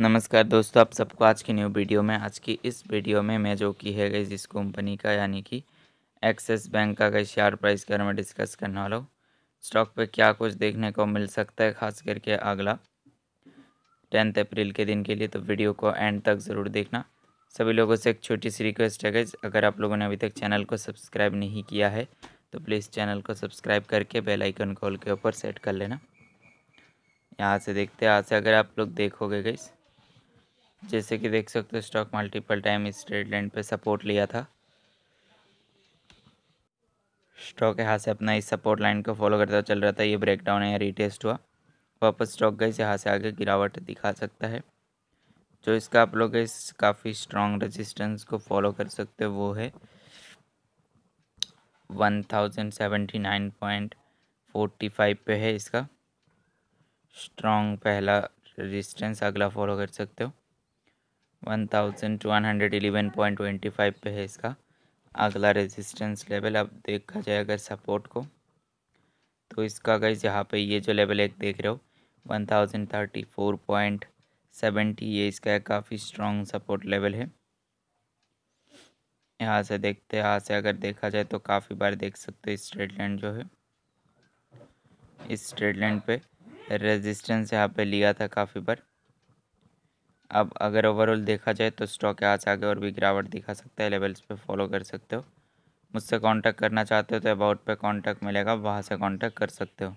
नमस्कार दोस्तों आप सबको आज की न्यू वीडियो में आज की इस वीडियो में मैं जो की है गई इस कंपनी का यानी कि एक्सेस बैंक का गई शेयर प्राइस के बारे में डिस्कस करने वाला हूँ स्टॉक पे क्या कुछ देखने को मिल सकता है खास करके अगला टेंथ अप्रैल के दिन के लिए तो वीडियो को एंड तक ज़रूर देखना सभी लोगों से एक छोटी सी रिक्वेस्ट है गई अगर आप लोगों ने अभी तक चैनल को सब्सक्राइब नहीं किया है तो प्लीज़ चैनल को सब्सक्राइब करके बेल आइकन कॉल के ऊपर सेट कर लेना यहाँ से देखते हैं यहाँ से अगर आप लोग देखोगे गई जैसे कि देख सकते हो स्टॉक मल्टीपल टाइम इस ट्रेड लाइन पे सपोर्ट लिया था स्टॉक यहाँ से अपना इस सपोर्ट लाइन को फॉलो करता चल रहा था ये ब्रेकडाउन है रिटेस्ट हुआ वापस स्टॉक गैस यहाँ से आगे गिरावट दिखा सकता है जो इसका आप लोग इस काफ़ी स्ट्रॉन्ग रेजिस्टेंस को फॉलो कर सकते हो वो है one thousand seventy nine point forty five पे है इसका स्ट्रॉन्ग पहला रेजिस्टेंस अगला फॉलो कर सकते हो one thousand one hundred point twenty five पे है इसका अगला रेजिस्टेंस लेवल अब देखा जाए अगर सपोर्ट को तो इसका गई यहाँ पे ये जो लेवल एक देख रहे हो one thousand thirty four point seventy ये इसका एक काफ़ी स्ट्रॉन्ग सपोर्ट लेवल है यहाँ से देखते यहाँ से अगर देखा जाए तो काफ़ी बार देख सकते हो स्ट्रेट लाइन जो है इस स्ट्रेट लाइन पे रेजिस्टेंस यहाँ पे लिया था काफ़ी बार अब अगर ओवरऑल देखा जाए तो स्टॉक से आगे और भी गिरावट दिखा सकता है लेवल्स पे फॉलो कर सकते हो मुझसे कांटेक्ट करना चाहते हो तो अबाउट पे कांटेक्ट मिलेगा वहाँ से कांटेक्ट कर सकते हो